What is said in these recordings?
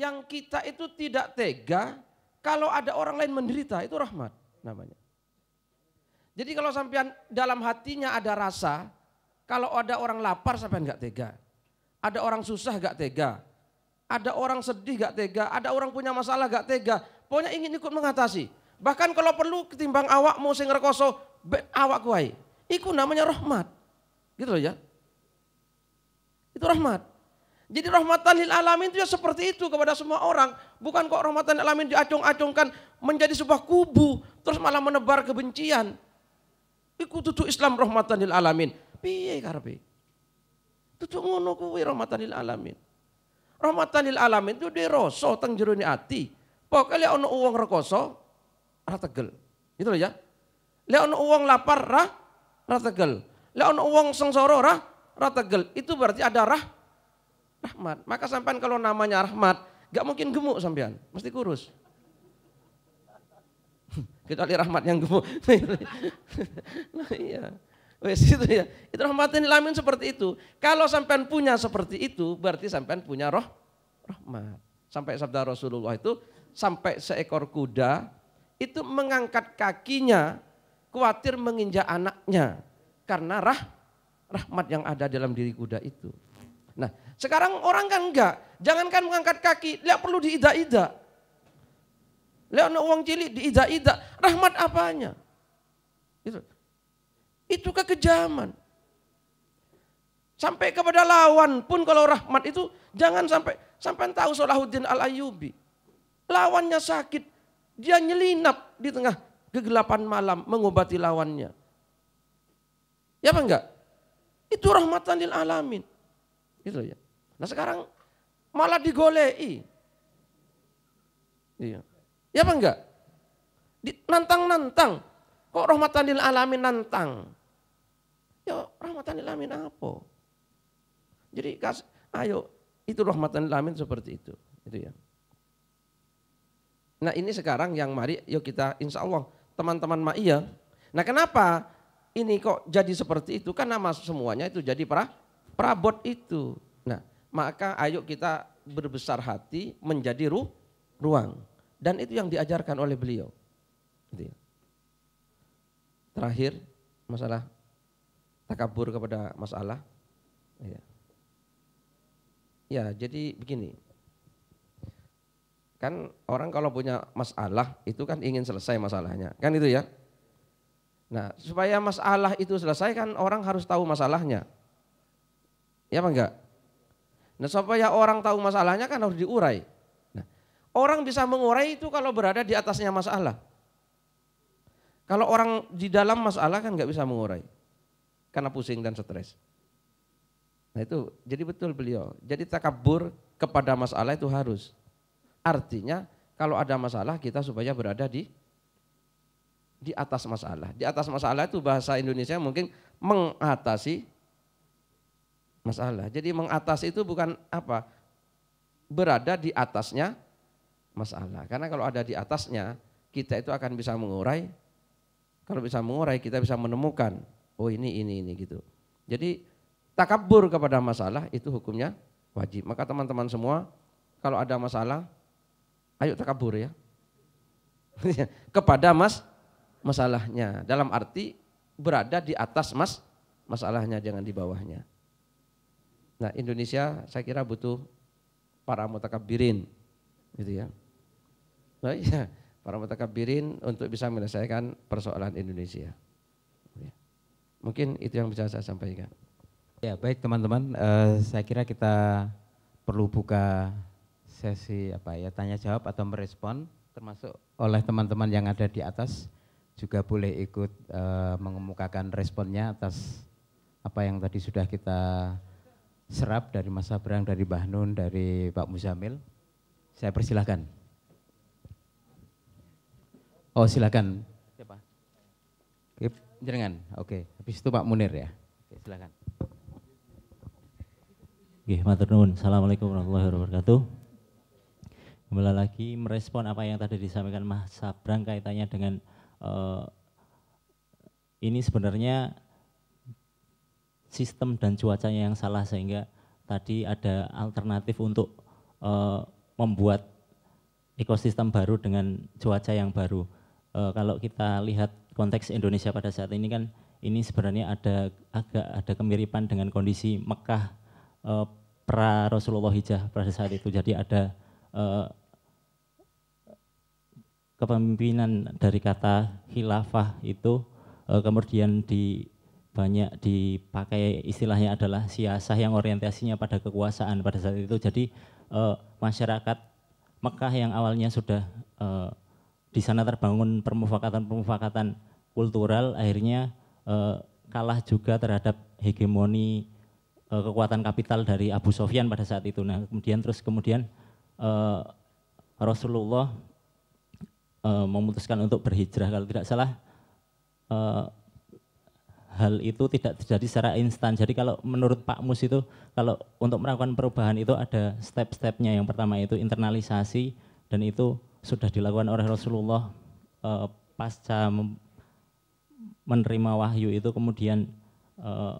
yang kita itu tidak tega kalau ada orang lain menderita itu rahmat namanya. Jadi kalau sampean dalam hatinya ada rasa, kalau ada orang lapar sampean nggak tega, ada orang susah nggak tega, ada orang sedih nggak tega, ada orang punya masalah nggak tega, pokoknya ingin ikut mengatasi. Bahkan kalau perlu ketimbang awak mau sing rekoso, awak kuai. ikut namanya rahmat. Gitu loh ya. Itu rahmat. Jadi rahmatan lil alamin itu ya seperti itu kepada semua orang. Bukan kok rahmatan lil alamin diacung-acungkan menjadi sebuah kubu terus malah menebar kebencian. Iku tutu Islam rahmatan lil alamin. Piye karepe? Tutu ngono kuwi rahmatan lil alamin. Rahmatan lil alamin itu diroso teng jero ati. Pokoke lek ana uang rekoso rata gel. Gitu loh ya. Lek ono uang lapar ra ra tegel. Lek ono uang sengsara ra ra tegel. Itu berarti ada rah Rahmat. Maka sampean kalau namanya rahmat, gak mungkin gemuk sampean, mesti kurus. Kita lihat rahmat yang gemuk. nah, iya. Wes itu ya. Itu rahmatin lamin seperti itu. Kalau sampean punya seperti itu, berarti sampean punya roh rahmat. Sampai sabda Rasulullah itu sampai seekor kuda itu mengangkat kakinya khawatir menginjak anaknya karena rah rahmat yang ada dalam diri kuda itu. Nah, sekarang orang kan enggak. Jangankan mengangkat kaki, dia perlu diida-ida. Lihat uang cilik diida-ida. Rahmat apanya? Itu. Itu kekejaman. Sampai kepada lawan pun kalau rahmat itu jangan sampai sampai tahu Salahuddin al ayubi Lawannya sakit, dia nyelinap di tengah kegelapan malam mengobati lawannya. Ya apa enggak? Itu rahmatan lil alamin. itu ya. Nah sekarang malah digolei. Iya. Ya apa enggak? Nantang-nantang. Kok rahmatan lil alamin nantang? Ya rahmatan lil alamin apa? Jadi kas, ayo itu rahmatan lil alamin seperti itu. Itu ya. Nah ini sekarang yang mari yuk kita insya Allah teman-teman ma'iyah. Nah kenapa ini kok jadi seperti itu? Karena mas semuanya itu jadi pra, prabot itu maka ayo kita berbesar hati menjadi ruh, ruang. Dan itu yang diajarkan oleh beliau. Gitu ya. Terakhir, masalah takabur kepada masalah. Ya. ya, jadi begini. Kan orang kalau punya masalah itu kan ingin selesai masalahnya. Kan itu ya. Nah, supaya masalah itu selesai kan orang harus tahu masalahnya. Ya apa enggak? Nah supaya orang tahu masalahnya kan harus diurai. Nah, orang bisa mengurai itu kalau berada di atasnya masalah. Kalau orang di dalam masalah kan nggak bisa mengurai. Karena pusing dan stres. Nah itu jadi betul beliau. Jadi takabur kepada masalah itu harus. Artinya kalau ada masalah kita supaya berada di di atas masalah. Di atas masalah itu bahasa Indonesia mungkin mengatasi masalah. Jadi mengatas itu bukan apa? Berada di atasnya masalah. Karena kalau ada di atasnya, kita itu akan bisa mengurai. Kalau bisa mengurai, kita bisa menemukan, oh ini, ini, ini gitu. Jadi takabur kepada masalah itu hukumnya wajib. Maka teman-teman semua, kalau ada masalah, ayo takabur ya. kepada mas masalahnya. Dalam arti berada di atas mas masalahnya, jangan di bawahnya. Nah Indonesia saya kira butuh para mutakabirin gitu ya. Nah ya. para mutakabirin untuk bisa menyelesaikan persoalan Indonesia. Iya. Mungkin itu yang bisa saya sampaikan. Ya baik teman-teman, uh, saya kira kita perlu buka sesi apa ya tanya jawab atau merespon termasuk oleh teman-teman yang ada di atas juga boleh ikut uh, mengemukakan responnya atas apa yang tadi sudah kita serap dari Mas Sabrang, dari Mbah Nun, dari Pak Muzamil. Saya persilahkan. Oh silakan. Siapa? jangan. Oke. Habis itu Pak Munir ya. Oke, silakan. Oke, matur nuwun. Assalamualaikum warahmatullahi wabarakatuh. Kembali lagi merespon apa yang tadi disampaikan Mas Sabrang kaitannya dengan uh, ini sebenarnya sistem dan cuacanya yang salah sehingga tadi ada alternatif untuk uh, membuat ekosistem baru dengan cuaca yang baru. Uh, kalau kita lihat konteks Indonesia pada saat ini kan ini sebenarnya ada agak ada kemiripan dengan kondisi Mekah uh, pra Rasulullah hijrah pada saat itu. Jadi ada uh, kepemimpinan dari kata khilafah itu kemudian di banyak dipakai istilahnya adalah siasah yang orientasinya pada kekuasaan pada saat itu. Jadi uh, masyarakat Mekah yang awalnya sudah uh, di sana terbangun permufakatan-permufakatan kultural akhirnya uh, kalah juga terhadap hegemoni uh, kekuatan kapital dari Abu Sofyan pada saat itu. Nah, kemudian terus kemudian uh, Rasulullah uh, memutuskan untuk berhijrah kalau tidak salah Uh, hal itu tidak terjadi secara instan. Jadi kalau menurut Pak Mus itu kalau untuk melakukan perubahan itu ada step-stepnya. Yang pertama itu internalisasi dan itu sudah dilakukan oleh Rasulullah uh, pasca menerima wahyu itu kemudian uh,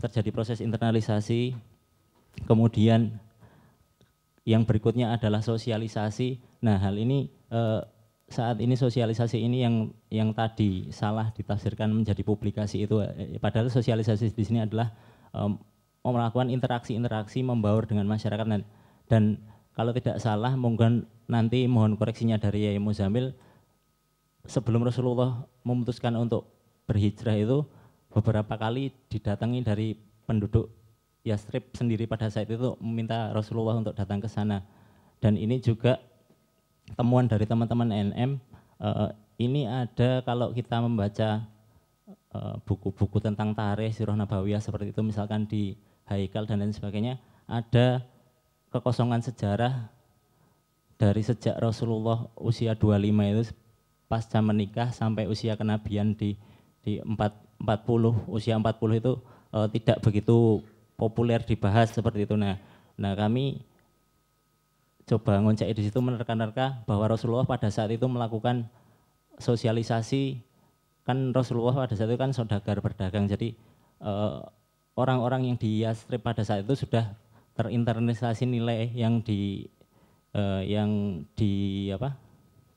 terjadi proses internalisasi. Kemudian yang berikutnya adalah sosialisasi. Nah, hal ini uh, saat ini sosialisasi ini yang yang tadi salah ditafsirkan menjadi publikasi itu eh, padahal sosialisasi di sini adalah um, melakukan interaksi-interaksi membaur dengan masyarakat dan, dan kalau tidak salah mungkin nanti mohon koreksinya dari Yai Muzamil sebelum Rasulullah memutuskan untuk berhijrah itu beberapa kali didatangi dari penduduk Yastrib sendiri pada saat itu meminta Rasulullah untuk datang ke sana dan ini juga temuan dari teman-teman NM uh, eh, ini ada kalau kita membaca eh, buku-buku uh, tentang tarikh Sirah Nabawiyah seperti itu misalkan di Haikal dan lain sebagainya ada kekosongan sejarah dari sejak Rasulullah usia 25 itu pasca menikah sampai usia kenabian di di 4, 40 usia 40 itu uh, tidak begitu populer dibahas seperti itu nah nah kami coba ngoncek di situ menerka-nerka bahwa Rasulullah pada saat itu melakukan sosialisasi kan Rasulullah pada saat itu kan saudagar berdagang jadi eh, orang-orang uh, yang di Yastrib pada saat itu sudah terinternalisasi nilai yang di uh, yang di apa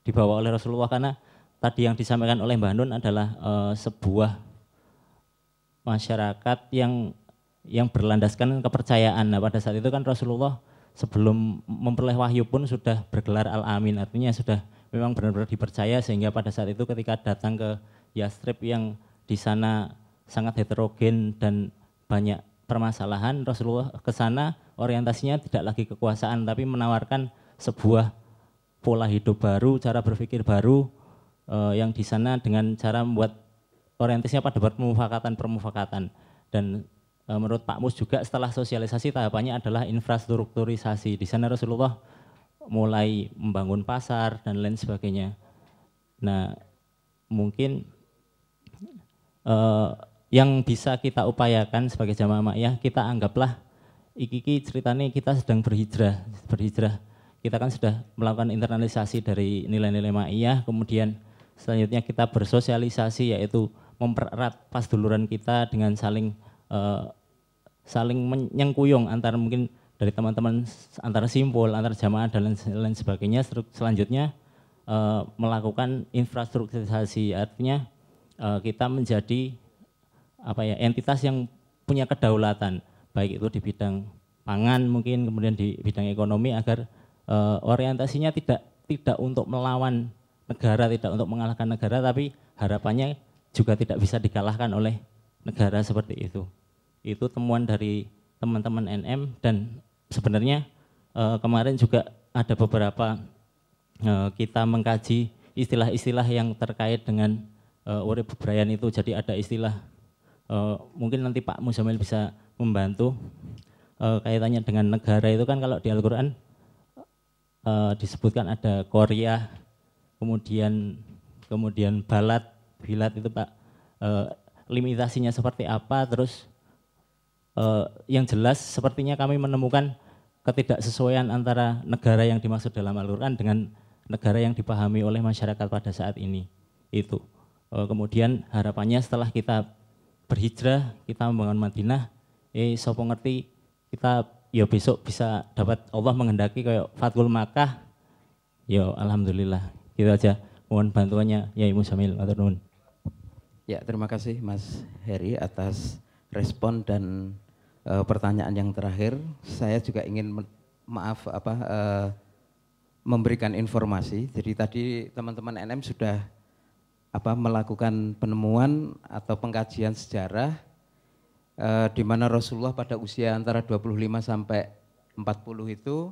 dibawa oleh Rasulullah karena tadi yang disampaikan oleh Mbah Nun adalah uh, sebuah masyarakat yang yang berlandaskan kepercayaan. Nah, pada saat itu kan Rasulullah sebelum memperoleh wahyu pun sudah bergelar al-amin artinya sudah memang benar-benar dipercaya sehingga pada saat itu ketika datang ke Yastrib yang di sana sangat heterogen dan banyak permasalahan Rasulullah ke sana orientasinya tidak lagi kekuasaan tapi menawarkan sebuah pola hidup baru, cara berpikir baru eh, yang di sana dengan cara membuat orientasinya pada permufakatan-permufakatan dan E, menurut Pak Mus juga setelah sosialisasi tahapannya adalah infrastrukturisasi. Di sana Rasulullah mulai membangun pasar dan lain sebagainya. Nah, mungkin eh, yang bisa kita upayakan sebagai jamaah Ma'iyah kita anggaplah iki ceritanya kita sedang berhijrah, berhijrah. Kita kan sudah melakukan internalisasi dari nilai-nilai Ma'iyah, kemudian selanjutnya kita bersosialisasi yaitu mempererat pas pasduluran kita dengan saling Eh, saling menyengkuyung antara mungkin dari teman-teman antara simpul, antara jamaah dan lain, lain sebagainya. Selanjutnya uh, melakukan infrastrukturisasi artinya uh, kita menjadi apa ya entitas yang punya kedaulatan baik itu di bidang pangan mungkin kemudian di bidang ekonomi agar uh, orientasinya tidak tidak untuk melawan negara tidak untuk mengalahkan negara tapi harapannya juga tidak bisa dikalahkan oleh negara seperti itu. Itu temuan dari teman-teman NM dan sebenarnya uh, kemarin juga ada beberapa uh, kita mengkaji istilah-istilah yang terkait dengan uh, urip bebrayan itu. Jadi ada istilah uh, mungkin nanti Pak Musamil bisa membantu uh, kaitannya dengan negara itu kan kalau di Al-Qur'an uh, disebutkan ada Korea, kemudian kemudian Balat, Bilat itu Pak uh, limitasinya seperti apa terus Eh, yang jelas sepertinya kami menemukan ketidaksesuaian antara negara yang dimaksud dalam Al-Quran dengan negara yang dipahami oleh masyarakat pada saat ini. Itu. Eh, kemudian harapannya setelah kita berhijrah, kita membangun Madinah, eh sopo ngerti kita ya besok bisa dapat Allah menghendaki kayak Fatul Makkah. Ya alhamdulillah. Gitu aja. Mohon bantuannya ya Ibu atau Ya, terima kasih Mas Heri atas respon dan uh, pertanyaan yang terakhir, saya juga ingin maaf apa uh, memberikan informasi. Jadi tadi teman-teman NM sudah apa melakukan penemuan atau pengkajian sejarah uh, di mana Rasulullah pada usia antara 25 sampai 40 itu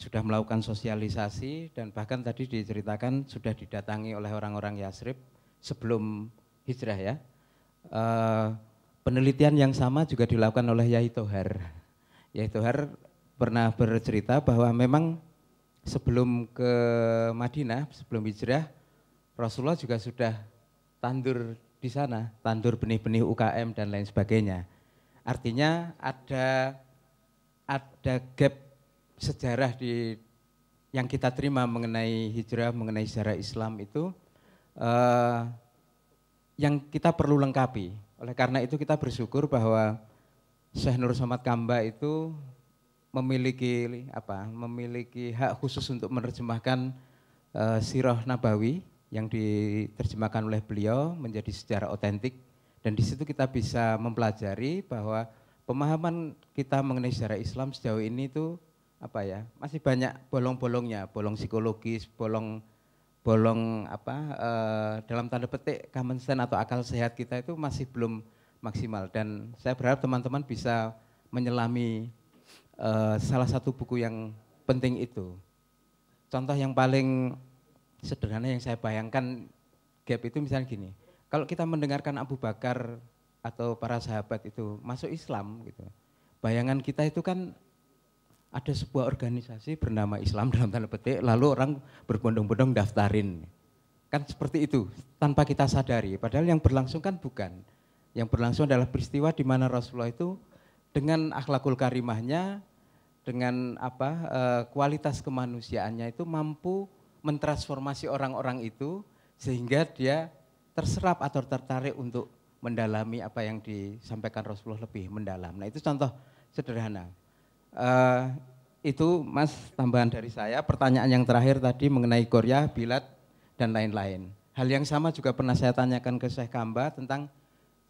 sudah melakukan sosialisasi dan bahkan tadi diceritakan sudah didatangi oleh orang-orang Yasrib sebelum hijrah ya. Uh, Penelitian yang sama juga dilakukan oleh Yai Tohar. Yai Tohar pernah bercerita bahwa memang sebelum ke Madinah, sebelum hijrah, Rasulullah juga sudah tandur di sana, tandur benih-benih UKM dan lain sebagainya. Artinya ada ada gap sejarah di yang kita terima mengenai hijrah, mengenai sejarah Islam itu uh, yang kita perlu lengkapi. Oleh karena itu kita bersyukur bahwa Syekh Nur Somad Kamba itu memiliki apa? Memiliki hak khusus untuk menerjemahkan uh, Sirah Nabawi yang diterjemahkan oleh beliau menjadi secara otentik dan di situ kita bisa mempelajari bahwa pemahaman kita mengenai sejarah Islam sejauh ini itu apa ya masih banyak bolong-bolongnya bolong psikologis bolong bolong apa e, dalam tanda petik common sense atau akal sehat kita itu masih belum maksimal dan saya berharap teman-teman bisa menyelami e, salah satu buku yang penting itu. Contoh yang paling sederhana yang saya bayangkan gap itu misalnya gini. Kalau kita mendengarkan Abu Bakar atau para sahabat itu masuk Islam gitu. Bayangan kita itu kan ada sebuah organisasi bernama Islam dalam tanda petik, lalu orang berbondong-bondong daftarin. Kan seperti itu, tanpa kita sadari. Padahal yang berlangsung kan bukan. Yang berlangsung adalah peristiwa di mana Rasulullah itu dengan akhlakul karimahnya, dengan apa eh, kualitas kemanusiaannya itu mampu mentransformasi orang-orang itu sehingga dia terserap atau tertarik untuk mendalami apa yang disampaikan Rasulullah lebih mendalam. Nah itu contoh sederhana. Uh, itu Mas tambahan dari saya. Pertanyaan yang terakhir tadi mengenai Korea, Bilat, dan lain-lain. Hal yang sama juga pernah saya tanyakan ke Syekh Kamba tentang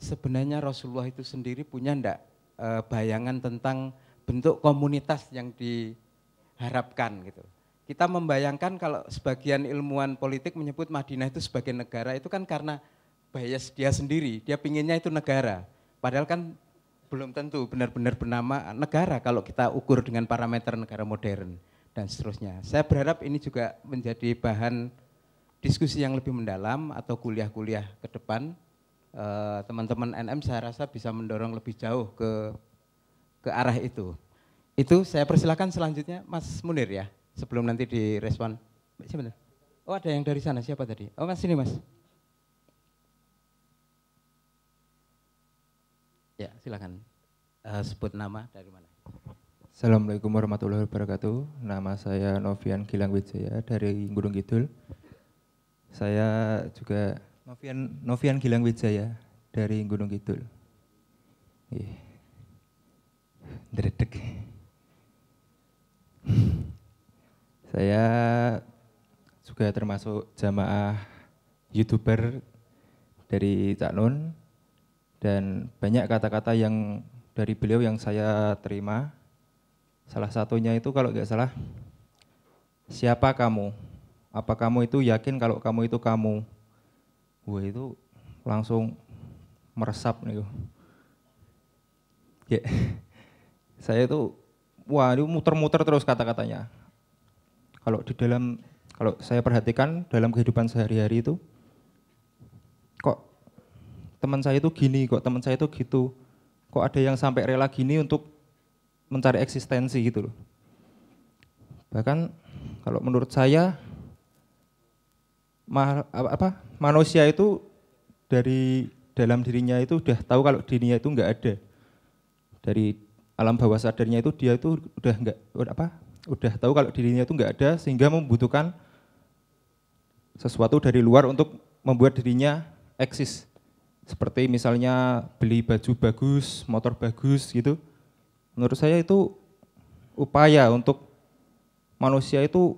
sebenarnya Rasulullah itu sendiri punya ndak uh, bayangan tentang bentuk komunitas yang diharapkan gitu. Kita membayangkan kalau sebagian ilmuwan politik menyebut Madinah itu sebagai negara itu kan karena bias dia sendiri, dia pinginnya itu negara. Padahal kan belum tentu benar-benar bernama negara kalau kita ukur dengan parameter negara modern dan seterusnya. Saya berharap ini juga menjadi bahan diskusi yang lebih mendalam atau kuliah-kuliah ke depan. Eh, teman-teman NM saya rasa bisa mendorong lebih jauh ke ke arah itu. Itu saya persilahkan selanjutnya Mas Munir ya, sebelum nanti direspon. Oh ada yang dari sana siapa tadi? Oh Mas sini Mas. Ya, silakan. Uh, sebut nama dari mana? Assalamualaikum warahmatullahi wabarakatuh. Nama saya Novian Gilang Wijaya dari Gunung Kidul. Saya juga Novian Novian Gilang Wijaya dari Gunung Kidul. Yeah. Dredek. saya juga termasuk jamaah youtuber dari Cak Nun dan banyak kata-kata yang dari beliau yang saya terima. Salah satunya itu kalau nggak salah, siapa kamu? Apa kamu itu yakin kalau kamu itu kamu? Wah itu langsung meresap nih. Ya, saya itu wah itu muter-muter terus kata-katanya. Kalau di dalam kalau saya perhatikan dalam kehidupan sehari-hari itu teman saya itu gini kok teman saya itu gitu kok ada yang sampai rela gini untuk mencari eksistensi gitu loh bahkan kalau menurut saya ma apa manusia itu dari dalam dirinya itu udah tahu kalau dirinya itu nggak ada dari alam bawah sadarnya itu dia itu udah nggak apa udah tahu kalau dirinya itu nggak ada sehingga membutuhkan sesuatu dari luar untuk membuat dirinya eksis seperti misalnya beli baju bagus, motor bagus gitu. Menurut saya itu upaya untuk manusia itu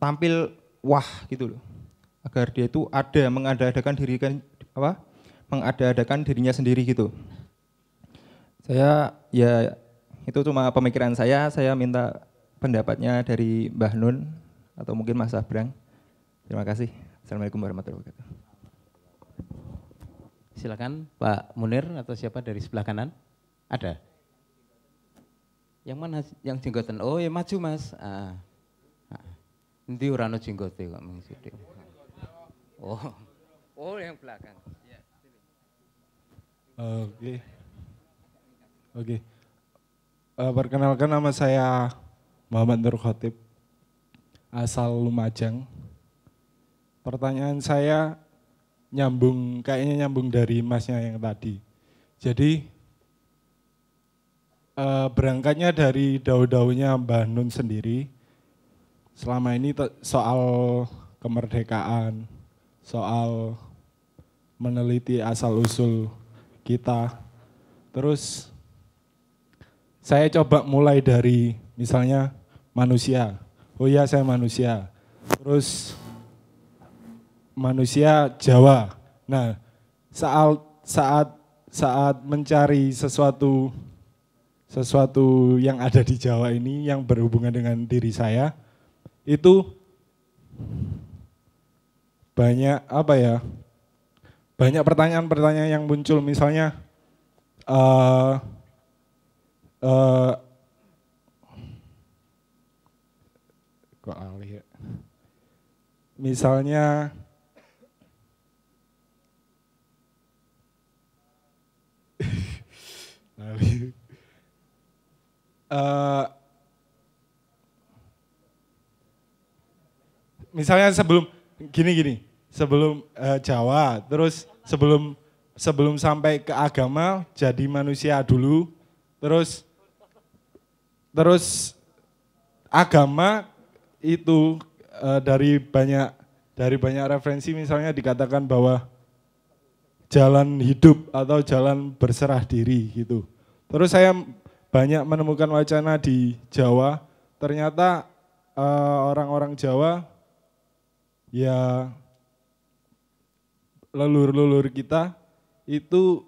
tampil wah gitu loh. Agar dia itu ada mengadakan diri kan apa? mengadakan dirinya sendiri gitu. Saya ya itu cuma pemikiran saya, saya minta pendapatnya dari Mbah Nun atau mungkin Mas Abrang. Terima kasih. Assalamualaikum warahmatullahi wabarakatuh. Silakan Pak Munir atau siapa dari sebelah kanan? Ada. Yang mana yang jenggotan? Oh, ya maju Mas. Ah. ah. Nanti urano jenggote kok Oh. Oh, yang belakang. Ya, Oke. Oke. Eh, perkenalkan nama saya Muhammad Nur Khotib, asal Lumajang. Pertanyaan saya, nyambung kayaknya nyambung dari masnya yang tadi. Jadi eh, berangkatnya dari daun-daunnya Mbah Nun sendiri. Selama ini soal kemerdekaan, soal meneliti asal usul kita. Terus saya coba mulai dari misalnya manusia. Oh iya saya manusia. Terus manusia Jawa. Nah, saat saat saat mencari sesuatu sesuatu yang ada di Jawa ini yang berhubungan dengan diri saya itu banyak apa ya banyak pertanyaan-pertanyaan yang muncul misalnya uh, uh, kok alih ya? misalnya Uh, misalnya sebelum gini gini, sebelum uh, Jawa, terus sebelum sebelum sampai ke agama jadi manusia dulu, terus terus agama itu uh, dari banyak dari banyak referensi misalnya dikatakan bahwa jalan hidup atau jalan berserah diri gitu. Terus saya banyak menemukan wacana di Jawa, ternyata orang eh, orang-orang Jawa ya leluhur-leluhur kita itu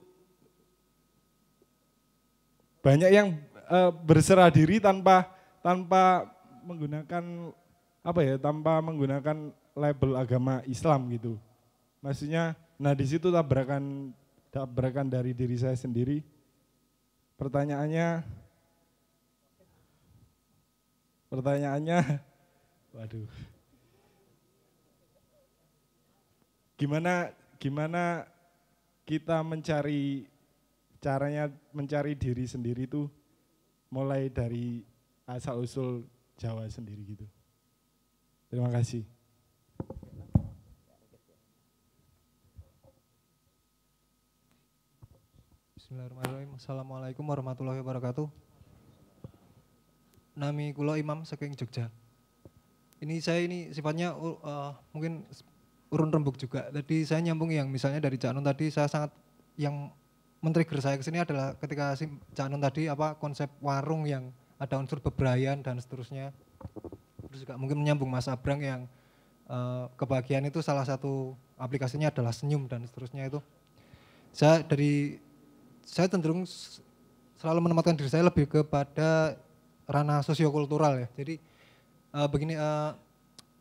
banyak yang uh, berserah diri tanpa tanpa menggunakan apa ya tanpa menggunakan label agama Islam gitu. Maksudnya Nah di situ tabrakan tabrakan dari diri saya sendiri. Pertanyaannya, pertanyaannya, waduh, gimana gimana kita mencari caranya mencari diri sendiri itu mulai dari asal usul Jawa sendiri gitu. Terima kasih. Bismillahirrahmanirrahim. Assalamualaikum warahmatullahi wabarakatuh. Nami kulo Imam saking Jogja. Ini saya ini sifatnya uh, mungkin urun rembuk juga. Tadi saya nyambung yang misalnya dari Cak Nun tadi saya sangat yang men-trigger saya kesini adalah ketika si Cak Nun tadi apa konsep warung yang ada unsur bebrayan dan seterusnya. Terus juga mungkin menyambung Mas Abrang yang uh, kebahagiaan itu salah satu aplikasinya adalah senyum dan seterusnya itu. Saya dari saya cenderung selalu menempatkan diri saya lebih kepada ranah sosiokultural ya. Jadi uh, begini uh,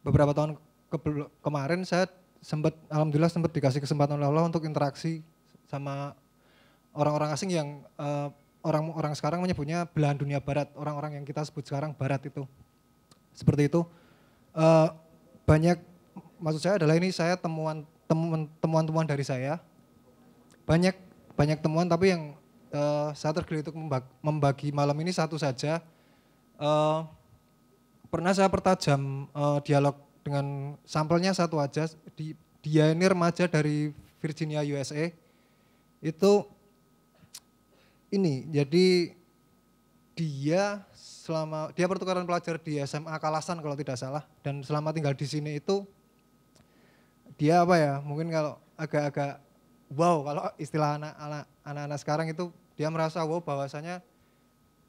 beberapa tahun ke kemarin saya sempat alhamdulillah sempat dikasih kesempatan oleh Allah untuk interaksi sama orang-orang asing yang orang-orang eh, uh, sekarang menyebutnya belahan dunia barat, orang-orang yang kita sebut sekarang barat itu. Seperti itu. Uh, banyak maksud saya adalah ini saya temuan temuan temuan-temuan dari saya. Banyak banyak temuan tapi yang uh, saya tergelitik membagi, malam ini satu saja. Uh, pernah saya pertajam uh, eh, dialog dengan sampelnya satu aja. Di, dia ini remaja dari Virginia USA. Itu ini jadi dia selama dia pertukaran pelajar di SMA Kalasan kalau tidak salah dan selama tinggal di sini itu dia apa ya mungkin kalau agak-agak wow kalau istilah anak-anak anak-anak sekarang itu dia merasa wow bahwasanya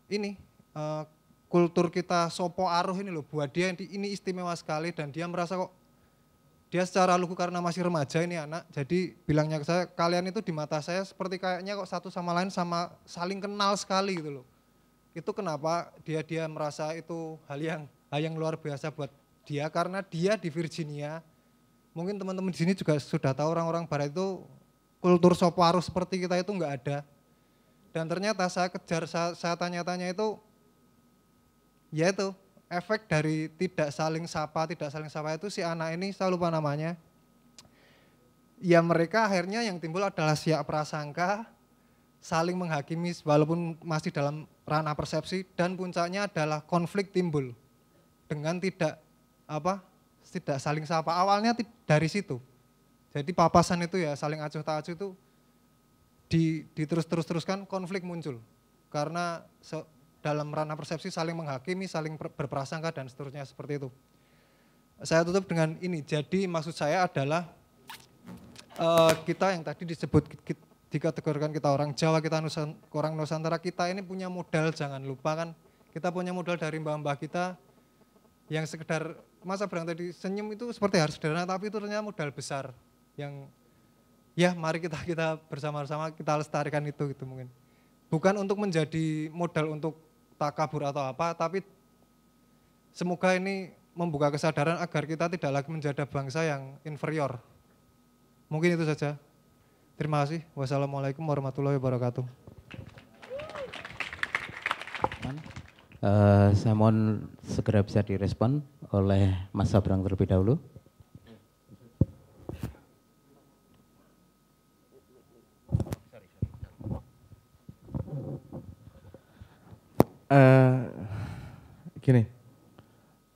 ini uh, kultur kita sopo aruh ini loh buat dia ini istimewa sekali dan dia merasa kok dia secara lugu karena masih remaja ini anak jadi bilangnya ke saya kalian itu di mata saya seperti kayaknya kok satu sama lain sama saling kenal sekali gitu loh itu kenapa dia dia merasa itu hal yang hal yang luar biasa buat dia karena dia di Virginia mungkin teman-teman di sini juga sudah tahu orang-orang barat itu kultur sopwaru seperti kita itu nggak ada. Dan ternyata saya kejar, saya, tanya-tanya itu, ya itu efek dari tidak saling sapa, tidak saling sapa itu si anak ini, saya lupa namanya, ya mereka akhirnya yang timbul adalah siak prasangka, saling menghakimi walaupun masih dalam ranah persepsi, dan puncaknya adalah konflik timbul dengan tidak apa tidak saling sapa awalnya dari situ jadi papasan itu ya saling acuh tak acuh itu di, diterus terus teruskan konflik muncul karena se, dalam ranah persepsi saling menghakimi, saling berprasangka dan seterusnya seperti itu. Saya tutup dengan ini. Jadi maksud saya adalah uh, kita yang tadi disebut dikategorikan kita orang Jawa, kita nusan, orang Nusantara kita ini punya modal jangan lupa kan kita punya modal dari mbah-mbah kita yang sekedar masa berang tadi senyum itu seperti harus sederhana tapi itu ternyata modal besar yang ya mari kita kita bersama-sama kita lestarikan itu gitu mungkin. Bukan untuk menjadi modal untuk takabur atau apa, tapi semoga ini membuka kesadaran agar kita tidak lagi menjadi bangsa yang inferior. Mungkin itu saja. Terima kasih. Wassalamualaikum warahmatullahi wabarakatuh. Uh, saya mohon segera bisa direspon oleh Mas Sabrang terlebih dahulu. Gini,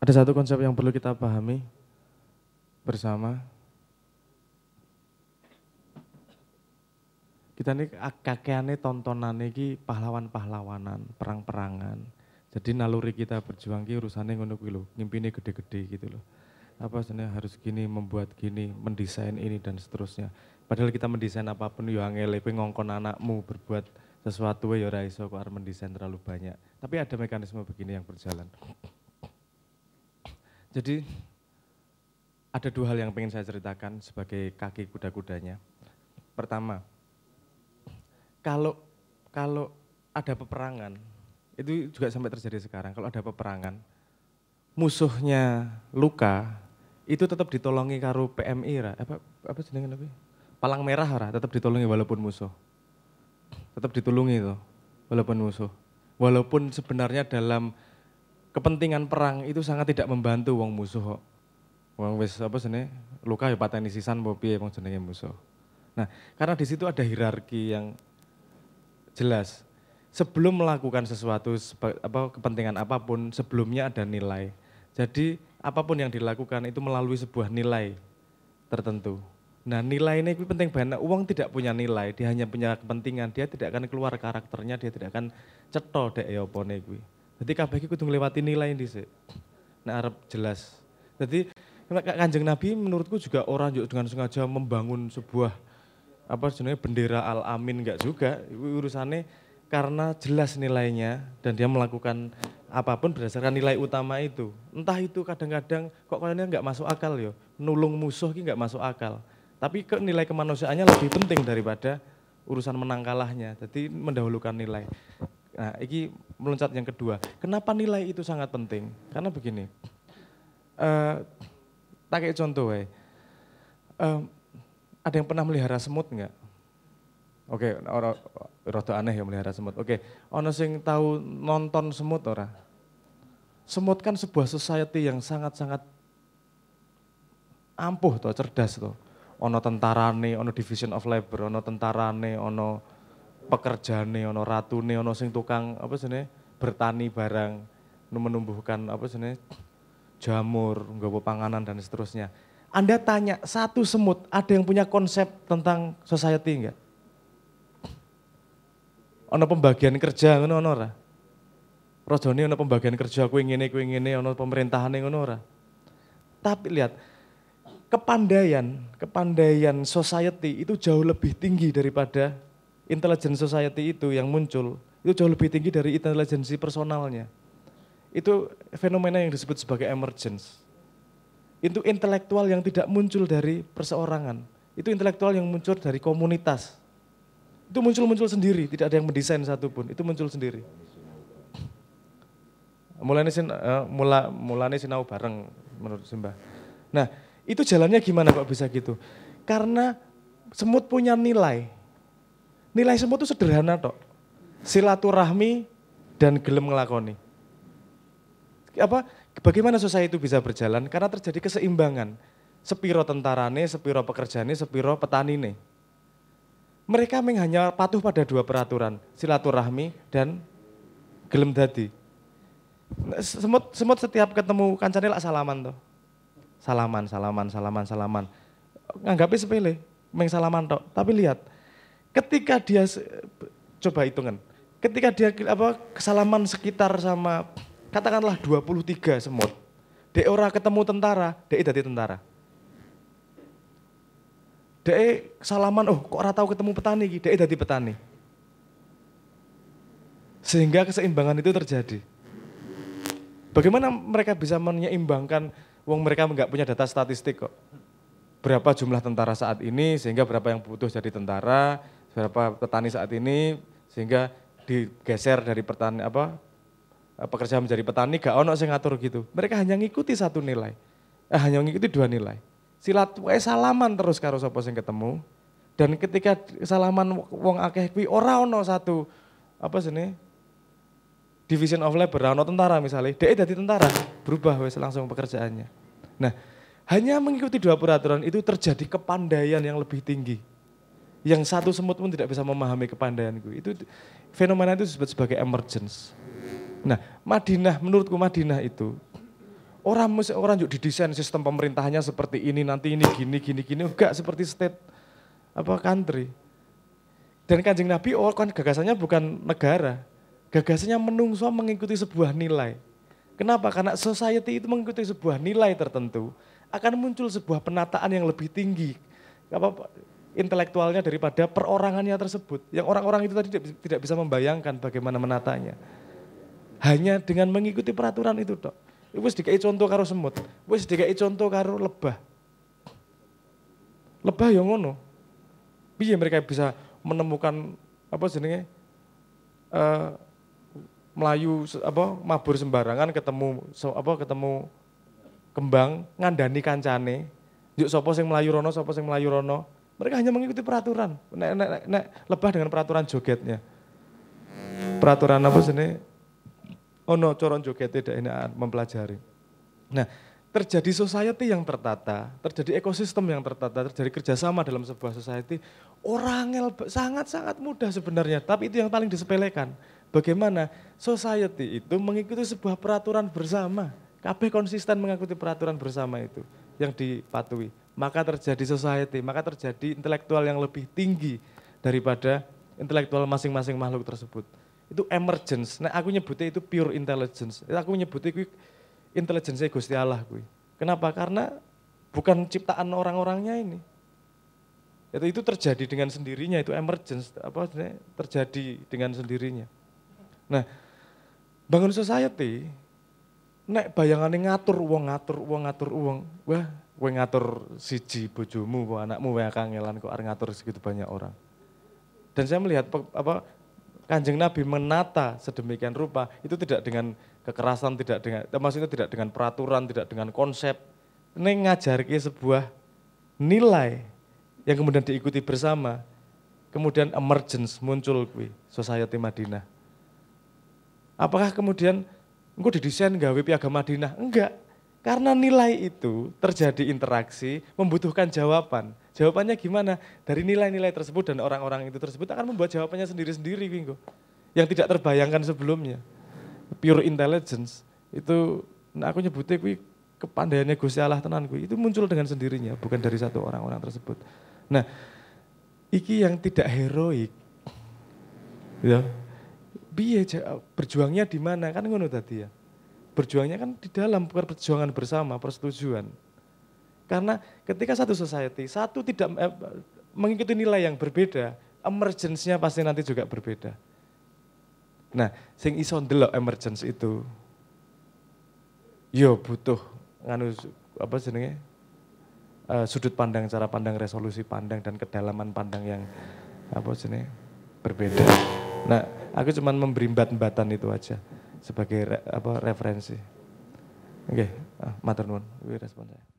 ada satu konsep yang perlu kita pahami bersama. Kita ini kakeane tontonan ini pahlawan-pahlawanan, perang-perangan. Jadi naluri kita berjuang ini urusannya ngunduk gitu, mimpi ini gede-gede gitu loh. Apa sebenarnya harus gini, membuat gini, mendesain ini dan seterusnya. Padahal kita mendesain apapun yo ya angel ngongkon anakmu berbuat sesuatu ya ora iso aku mendesain terlalu banyak. Tapi ada mekanisme begini yang berjalan. Jadi ada dua hal yang ingin saya ceritakan sebagai kaki kuda-kudanya. Pertama, kalau kalau ada peperangan, itu juga sampai terjadi sekarang. Kalau ada peperangan, musuhnya luka itu tetap ditolongi karo PMI ra. apa apa jenenge Palang merah ra, tetap ditolongi walaupun musuh tetap ditulungi itu walaupun musuh. Walaupun sebenarnya dalam kepentingan perang itu sangat tidak membantu wong musuh uang Wong wis apa sini luka ya pateni sisan apa wong jenenge musuh. Nah, karena di situ ada hierarki yang jelas. Sebelum melakukan sesuatu apa kepentingan apapun, sebelumnya ada nilai. Jadi apapun yang dilakukan itu melalui sebuah nilai tertentu. Nah nilai ini penting banget. Nah, uang tidak punya nilai, dia hanya punya kepentingan. Dia tidak akan keluar karakternya, dia tidak akan cetol dek ya apa gue. Jadi kabeh itu kudu melewati nilai ini sih. Nah Arab jelas. Jadi kanjeng Nabi menurutku juga orang juga dengan sengaja membangun sebuah apa sebenarnya bendera al amin enggak juga urusannya karena jelas nilainya dan dia melakukan apapun berdasarkan nilai utama itu entah itu kadang-kadang kok kalian enggak masuk akal yo nulung musuh ini nggak masuk akal ya. Tapi ke nilai kemanusiaannya lebih penting daripada urusan menang kalahnya. Jadi mendahulukan nilai. Nah, ini meloncat yang kedua. Kenapa nilai itu sangat penting? Karena begini. Uh, tak kayak contoh, eh, eh. ada yang pernah melihara semut enggak? Oke, okay, ora rada aneh ya melihara semut. Oke, okay. ono sing tahu nonton semut ora? Semut kan sebuah society yang sangat-sangat ampuh toh, cerdas tuh ono tentarane, ono division of labor, ono tentarane, ono pekerja pekerjane, ono ratu ratune, ono sing tukang apa sini bertani barang menumbuhkan apa sini jamur, nggawa panganan dan seterusnya. Anda tanya satu semut, ada yang punya konsep tentang society enggak? Ono pembagian kerja ngono ono ora? Rodone ono pembagian kerja kuwi ngene kuwi ngene ono pemerintahane ngono ora? Tapi lihat, kepandaian, kepandaian society itu jauh lebih tinggi daripada intelligence society itu yang muncul. Itu jauh lebih tinggi dari intelijensi personalnya. Itu fenomena yang disebut sebagai emergence. Itu intelektual yang tidak muncul dari perseorangan. Itu intelektual yang muncul dari komunitas. Itu muncul-muncul sendiri, tidak ada yang mendesain satupun. Itu muncul sendiri mulane sin eh, sinau bareng menurut Simbah. Nah, itu jalannya gimana Pak bisa gitu? Karena semut punya nilai. Nilai semut itu sederhana tok. Silaturahmi dan gelem ngelakoni. Apa bagaimana susah itu bisa berjalan? Karena terjadi keseimbangan. Sepiro tentarane, sepiro pekerjane, sepiro petanine. Mereka hanya patuh pada dua peraturan, silaturahmi dan gelem dadi. Nah, semut semut setiap ketemu kancane lak salaman tuh salaman, salaman, salaman, salaman. Nganggapnya sepele, meng salaman tok. Tapi lihat, ketika dia coba hitungan, ketika dia apa kesalaman sekitar sama katakanlah 23 semut, Dek ora ketemu tentara, dek dadi tentara. Dek salaman, oh kok ora tahu ketemu petani, dek dadi petani. Sehingga keseimbangan itu terjadi. Bagaimana mereka bisa menyeimbangkan Wong mereka nggak punya data statistik kok. Berapa jumlah tentara saat ini sehingga berapa yang butuh jadi tentara, berapa petani saat ini sehingga digeser dari petani apa pekerja menjadi petani gak ono sing ngatur gitu. Mereka hanya ngikuti satu nilai. Eh, hanya ngikuti dua nilai. Silat eh, salaman terus karo sapa sing ketemu. Dan ketika salaman wong akeh kuwi ora ono satu apa sini division of labor, rano tentara misalnya, dia jadi tentara, berubah wes langsung pekerjaannya. Nah, hanya mengikuti dua peraturan itu terjadi kepandaian yang lebih tinggi. Yang satu semut pun tidak bisa memahami kepandaianku. Itu fenomena itu disebut sebagai emergence. Nah, Madinah menurutku Madinah itu orang orang juga didesain sistem pemerintahnya seperti ini nanti ini gini gini gini enggak seperti state apa country. Dan Kanjeng Nabi oh kan gagasannya bukan negara, Gagasannya menungso mengikuti sebuah nilai. Kenapa? Karena society itu mengikuti sebuah nilai tertentu, akan muncul sebuah penataan yang lebih tinggi. Apa intelektualnya daripada perorangannya tersebut. Yang orang-orang itu tadi tidak bisa membayangkan bagaimana menatanya. Hanya dengan mengikuti peraturan itu, Dok. Wis sedikit contoh karo semut, wis dikai contoh karo lebah. Lebah yang ngono. Biar mereka bisa menemukan apa jenenge? Uh, Melayu apa mabur sembarangan ketemu so, apa ketemu kembang ngandani kancane yuk sopo sing melayu rono sopo sing melayu rono mereka hanya mengikuti peraturan nek, nek, nek, lebah dengan peraturan jogetnya peraturan apa sini oh no coron joget tidak ini mempelajari nah terjadi society yang tertata terjadi ekosistem yang tertata terjadi kerjasama dalam sebuah society orang sangat sangat mudah sebenarnya tapi itu yang paling disepelekan Bagaimana society itu mengikuti sebuah peraturan bersama. Kabeh konsisten mengikuti peraturan bersama itu yang dipatuhi. Maka terjadi society, maka terjadi intelektual yang lebih tinggi daripada intelektual masing-masing makhluk tersebut. Itu emergence. Nah, aku nyebutnya itu pure intelligence. Aku nyebutnya itu intelligence e Gusti Allah gue. Kenapa? Karena bukan ciptaan orang-orangnya ini. Itu, itu terjadi dengan sendirinya, itu emergence apa terjadi dengan sendirinya. Nah, bangun society nek ini ngatur uang ngatur uang ngatur uang, Wah, uang ngatur siji bojomu, anakmu wae kangelan kok ngatur segitu banyak orang. Dan saya melihat apa Kanjeng Nabi menata sedemikian rupa itu tidak dengan kekerasan, tidak dengan eh, maksudnya tidak dengan peraturan, tidak dengan konsep. Ini ke sebuah nilai yang kemudian diikuti bersama. Kemudian emergence muncul kui society Madinah. Apakah kemudian engkau didesain gawe piagam Madinah? Enggak. Karena nilai itu terjadi interaksi, membutuhkan jawaban. Jawabannya gimana? Dari nilai-nilai tersebut dan orang-orang itu tersebut akan membuat jawabannya sendiri-sendiri, Minggu. Yang tidak terbayangkan sebelumnya. Pure intelligence itu nah aku nyebutnya kui kepandaiannya Gusti Allah tenan kui Itu muncul dengan sendirinya, bukan dari satu orang-orang tersebut. Nah, iki yang tidak heroik. Ya, piye berjuangnya di mana kan ngono tadi ya. Berjuangnya kan di dalam perjuangan bersama, persetujuan. Karena ketika satu society, satu tidak eh, mengikuti nilai yang berbeda, emergensinya pasti nanti juga berbeda. Nah, sing iso ndelok emergence itu yo butuh nganu apa jenenge? Uh, sudut pandang, cara pandang, resolusi pandang dan kedalaman pandang yang apa jenenge? berbeda. Nah, aku cuma memberi mbat-mbatan itu aja sebagai re, apa referensi. Oke, okay. ah, matur nuwun. respon saya.